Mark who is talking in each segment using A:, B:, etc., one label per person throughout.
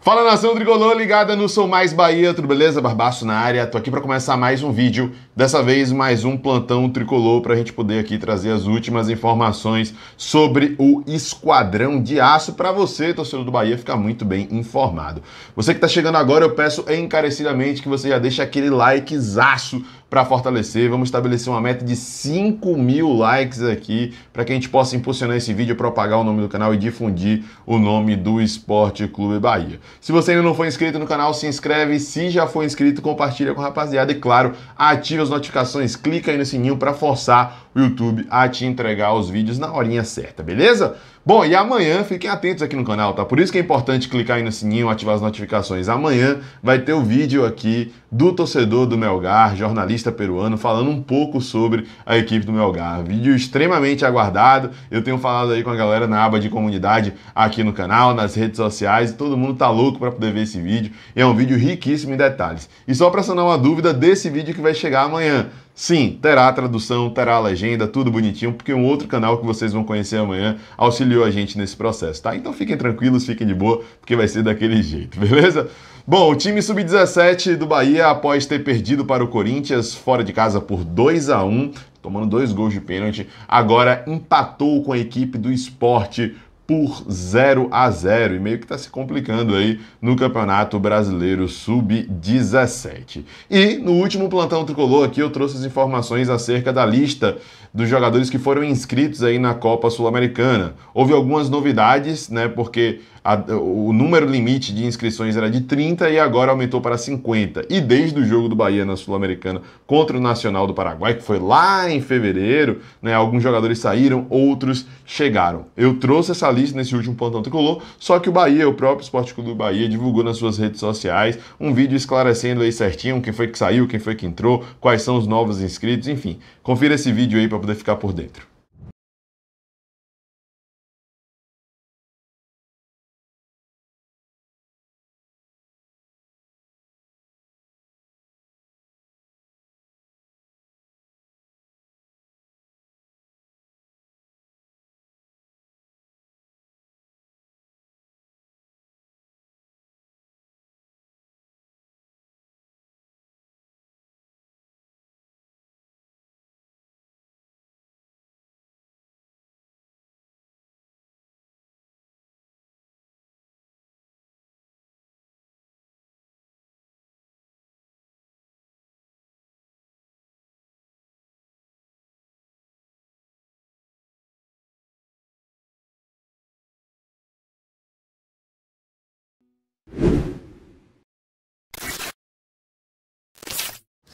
A: Fala nação tricolor ligada no Sou Mais Bahia, tudo beleza? Barbaço na área, tô aqui para começar mais um vídeo, dessa vez mais um plantão tricolor para a gente poder aqui trazer as últimas informações sobre o Esquadrão de Aço para você, torcedor do Bahia, ficar muito bem informado. Você que tá chegando agora, eu peço encarecidamente que você já deixe aquele likezão para fortalecer. Vamos estabelecer uma meta de 5 mil likes aqui para que a gente possa impulsionar esse vídeo, propagar o nome do canal e difundir o nome do Esporte Clube Bahia. Se você ainda não for inscrito no canal, se inscreve. Se já for inscrito, compartilha com a rapaziada e, claro, ative as notificações, clica aí no sininho para forçar o YouTube a te entregar os vídeos na horinha certa, beleza? Bom, e amanhã fiquem atentos aqui no canal, tá? Por isso que é importante clicar aí no sininho, ativar as notificações. Amanhã vai ter o um vídeo aqui do torcedor do Melgar, jornalista peruano, falando um pouco sobre a equipe do Melgar. Vídeo extremamente aguardado. Eu tenho falado aí com a galera na aba de comunidade aqui no canal, nas redes sociais, e todo mundo tá louco para poder ver esse vídeo. É um vídeo riquíssimo em detalhes. E só para sanar uma dúvida desse vídeo que vai chegar amanhã. Sim, terá a tradução, terá a legenda, tudo bonitinho, porque um outro canal que vocês vão conhecer amanhã auxiliou a gente nesse processo, tá? Então fiquem tranquilos, fiquem de boa, porque vai ser daquele jeito, beleza? Bom, o time sub-17 do Bahia, após ter perdido para o Corinthians fora de casa por 2 a 1 tomando dois gols de pênalti, agora empatou com a equipe do esporte por 0 a 0 e meio que está se complicando aí no Campeonato Brasileiro Sub-17. E no último plantão tricolor aqui eu trouxe as informações acerca da lista dos jogadores que foram inscritos aí na Copa Sul-Americana. Houve algumas novidades, né, porque a, o número limite de inscrições era de 30 e agora aumentou para 50. E desde o jogo do Bahia na Sul-Americana contra o Nacional do Paraguai, que foi lá em fevereiro, né, alguns jogadores saíram, outros chegaram. Eu trouxe essa lista nesse último plantão tricolor, só que o Bahia, o próprio Esporte Clube do Bahia, divulgou nas suas redes sociais um vídeo esclarecendo aí certinho quem foi que saiu, quem foi que entrou, quais são os novos inscritos, enfim.
B: Confira esse vídeo aí para poder ficar por dentro.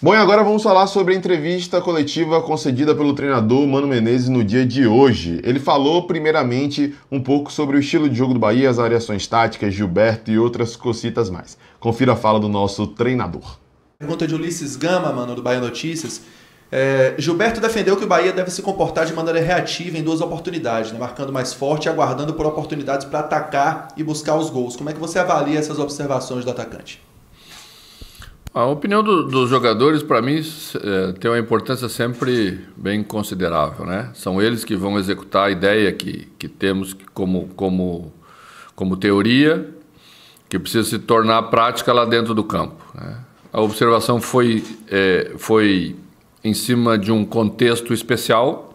C: Bom, e agora vamos falar sobre a entrevista coletiva
A: concedida pelo treinador Mano Menezes no dia de hoje. Ele falou, primeiramente, um pouco sobre o estilo de jogo do Bahia, as variações táticas, Gilberto e outras cocitas mais. Confira a fala do nosso treinador.
B: Pergunta de Ulisses Gama, mano, do Bahia Notícias. É, Gilberto defendeu que o Bahia deve se comportar de maneira reativa em duas oportunidades, né? marcando mais forte e aguardando por oportunidades para atacar e buscar os gols. Como é que você avalia essas observações do atacante?
C: A opinião do, dos jogadores, para mim, é, tem uma importância sempre bem considerável. Né? São eles que vão executar a ideia que, que temos como, como, como teoria, que precisa se tornar prática lá dentro do campo. Né? A observação foi, é, foi em cima de um contexto especial.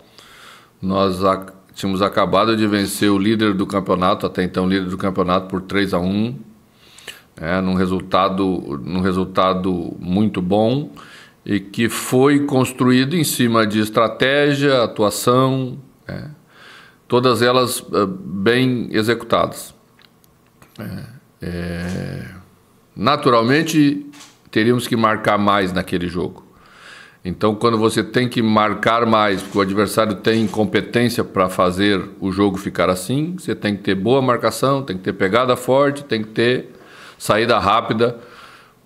C: Nós a, tínhamos acabado de vencer o líder do campeonato, até então líder do campeonato, por 3 a 1 é, num, resultado, num resultado muito bom e que foi construído em cima de estratégia, atuação, é, todas elas eh, bem executadas. É, é, naturalmente, teríamos que marcar mais naquele jogo. Então, quando você tem que marcar mais, porque o adversário tem competência para fazer o jogo ficar assim, você tem que ter boa marcação, tem que ter pegada forte, tem que ter saída rápida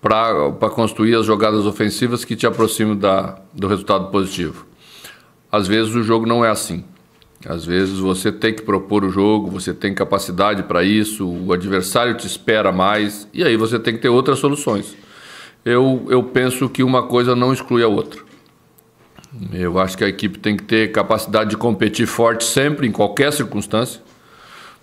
C: para construir as jogadas ofensivas que te aproximam da, do resultado positivo. Às vezes o jogo não é assim. Às vezes você tem que propor o jogo, você tem capacidade para isso, o adversário te espera mais, e aí você tem que ter outras soluções. Eu, eu penso que uma coisa não exclui a outra. Eu acho que a equipe tem que ter capacidade de competir forte sempre, em qualquer circunstância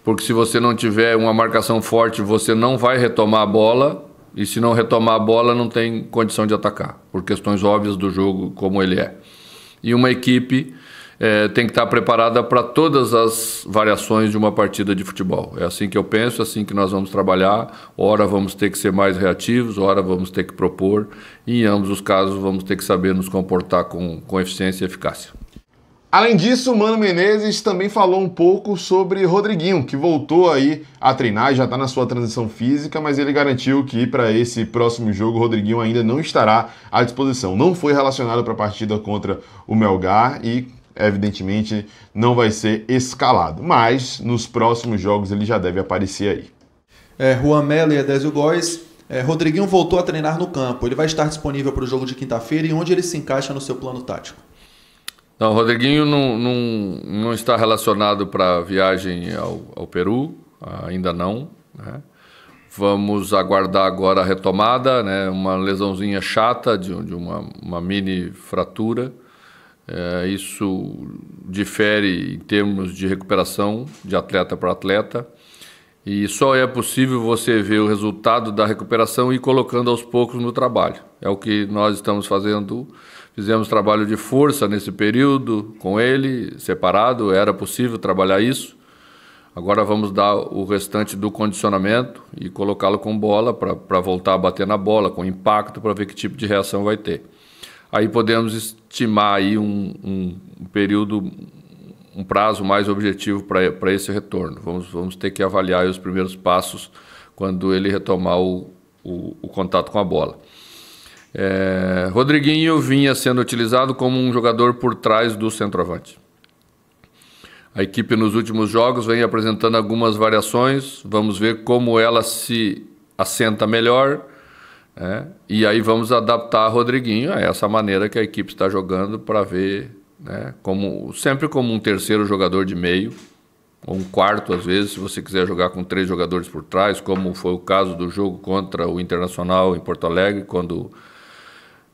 C: porque se você não tiver uma marcação forte, você não vai retomar a bola, e se não retomar a bola, não tem condição de atacar, por questões óbvias do jogo como ele é. E uma equipe é, tem que estar preparada para todas as variações de uma partida de futebol. É assim que eu penso, é assim que nós vamos trabalhar. Ora vamos ter que ser mais reativos, ora vamos ter que propor, e em ambos os casos vamos ter que saber nos comportar com, com eficiência e eficácia.
A: Além disso, Mano Menezes também falou um pouco sobre Rodriguinho, que voltou aí a treinar, já está na sua transição física, mas ele garantiu que para esse próximo jogo Rodriguinho ainda não estará à disposição. Não foi relacionado para a partida contra o Melgar e evidentemente não vai ser escalado, mas nos próximos
B: jogos ele já deve aparecer aí. É, Juan Melo e Edésio Góes é, Rodriguinho voltou a treinar no campo. Ele vai estar disponível para o jogo de quinta-feira e onde ele se encaixa no seu plano tático.
C: Não, o Rodriguinho não, não, não está relacionado para viagem ao, ao Peru, ainda não. Né? Vamos aguardar agora a retomada, né? uma lesãozinha chata de, de uma, uma mini fratura. É, isso difere em termos de recuperação de atleta para atleta. E só é possível você ver o resultado da recuperação e colocando aos poucos no trabalho. É o que nós estamos fazendo. Fizemos trabalho de força nesse período com ele, separado, era possível trabalhar isso. Agora vamos dar o restante do condicionamento e colocá-lo com bola para voltar a bater na bola, com impacto, para ver que tipo de reação vai ter. Aí podemos estimar aí um, um período um prazo mais objetivo para esse retorno. Vamos, vamos ter que avaliar os primeiros passos quando ele retomar o, o, o contato com a bola. É, Rodriguinho vinha sendo utilizado como um jogador por trás do centroavante. A equipe nos últimos jogos vem apresentando algumas variações. Vamos ver como ela se assenta melhor. Né? E aí vamos adaptar Rodriguinho a essa maneira que a equipe está jogando para ver né? como, sempre como um terceiro jogador de meio, ou um quarto às vezes, se você quiser jogar com três jogadores por trás, como foi o caso do jogo contra o Internacional em Porto Alegre, quando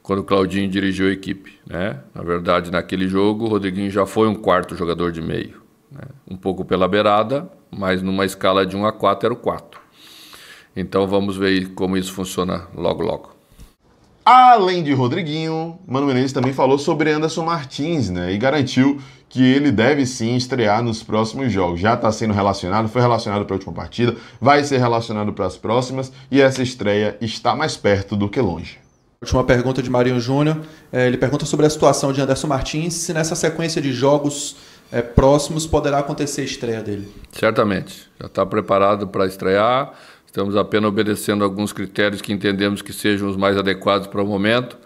C: quando o Claudinho dirigiu a equipe. Né? Na verdade, naquele jogo, o Rodriguinho já foi um quarto jogador de meio. Né? Um pouco pela beirada, mas numa escala de 1 a 4 era o 4. Então vamos ver como isso funciona logo, logo.
A: Além de Rodriguinho, Mano Menezes também falou sobre Anderson Martins, né? E garantiu que ele deve sim estrear nos próximos jogos. Já está sendo relacionado, foi relacionado para a última partida, vai ser relacionado para as próximas e essa estreia está mais
C: perto do que longe.
B: Última pergunta de Marinho Júnior. É, ele pergunta sobre a situação de Anderson Martins, se nessa sequência de jogos é, próximos poderá acontecer a estreia dele.
C: Certamente. Já está preparado para estrear. Estamos apenas obedecendo alguns critérios que entendemos que sejam os mais adequados para o momento,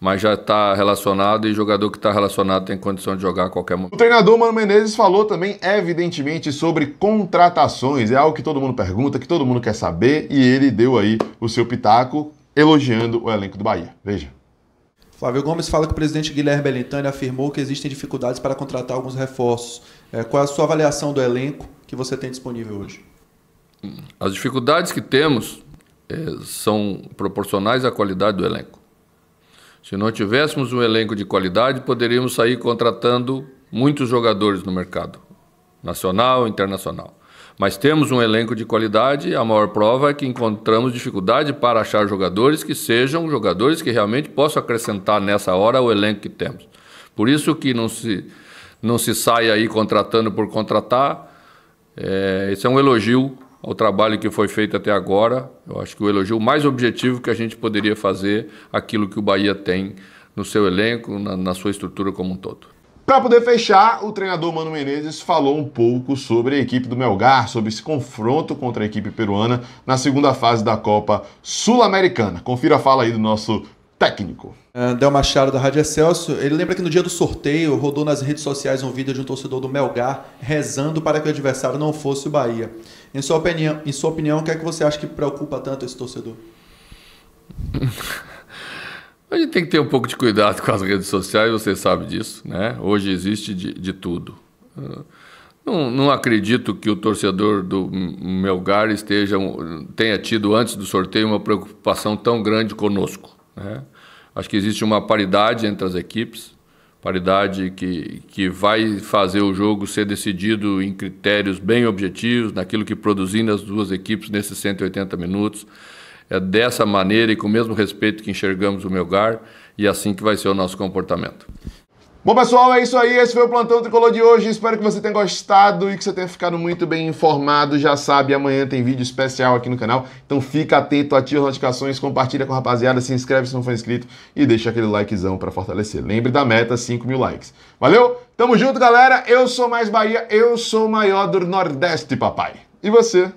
C: mas já está relacionado e jogador que está relacionado tem condição de jogar a qualquer momento. O
A: treinador Mano Menezes falou também, evidentemente, sobre contratações. É algo que todo mundo pergunta, que todo mundo quer saber, e ele deu aí o seu pitaco elogiando o elenco do Bahia. Veja.
B: Flávio Gomes fala que o presidente Guilherme Belintani afirmou que existem dificuldades para contratar alguns reforços. É, qual é a sua avaliação do elenco que você tem disponível
C: hoje? As dificuldades que temos é, são proporcionais à qualidade do elenco. Se não tivéssemos um elenco de qualidade, poderíamos sair contratando muitos jogadores no mercado, nacional e internacional. Mas temos um elenco de qualidade, a maior prova é que encontramos dificuldade para achar jogadores que sejam jogadores que realmente possam acrescentar nessa hora o elenco que temos. Por isso que não se, não se sai aí contratando por contratar. É, esse é um elogio ao trabalho que foi feito até agora. Eu acho que o elogio mais objetivo que a gente poderia fazer aquilo que o Bahia tem no seu elenco, na, na sua estrutura como um todo.
A: Para poder fechar, o treinador Mano Menezes falou um pouco sobre a equipe do Melgar, sobre esse confronto contra a equipe peruana na segunda fase da Copa Sul-Americana.
B: Confira a fala aí do nosso técnico. Ah, Del Machado, da Rádio Excelso, ele lembra que no dia do sorteio rodou nas redes sociais um vídeo de um torcedor do Melgar rezando para que o adversário não fosse o Bahia. Em sua opinião, em sua opinião o que é que você acha que preocupa tanto esse torcedor?
C: A gente tem que ter um pouco de cuidado com as redes sociais, você sabe disso, né? Hoje existe de, de tudo. Ah, não, não, acredito que o torcedor do Melgar esteja, tenha tido antes do sorteio uma preocupação tão grande conosco. Né? Acho que existe uma paridade entre as equipes, paridade que, que vai fazer o jogo ser decidido em critérios bem objetivos, naquilo que produzindo as duas equipes nesses 180 minutos. É dessa maneira e com o mesmo respeito que enxergamos o Melgar, e é assim que vai ser o nosso comportamento.
A: Bom, pessoal, é isso aí. Esse foi o Plantão Tricolor de hoje. Espero que você tenha gostado e que você tenha ficado muito bem informado. Já sabe, amanhã tem vídeo especial aqui no canal. Então fica atento, ativa as notificações, compartilha com a rapaziada, se inscreve se não for inscrito e deixa aquele likezão para fortalecer. Lembre da meta, 5 mil likes. Valeu? Tamo junto, galera. Eu sou mais Bahia, eu sou maior do Nordeste, papai. E você?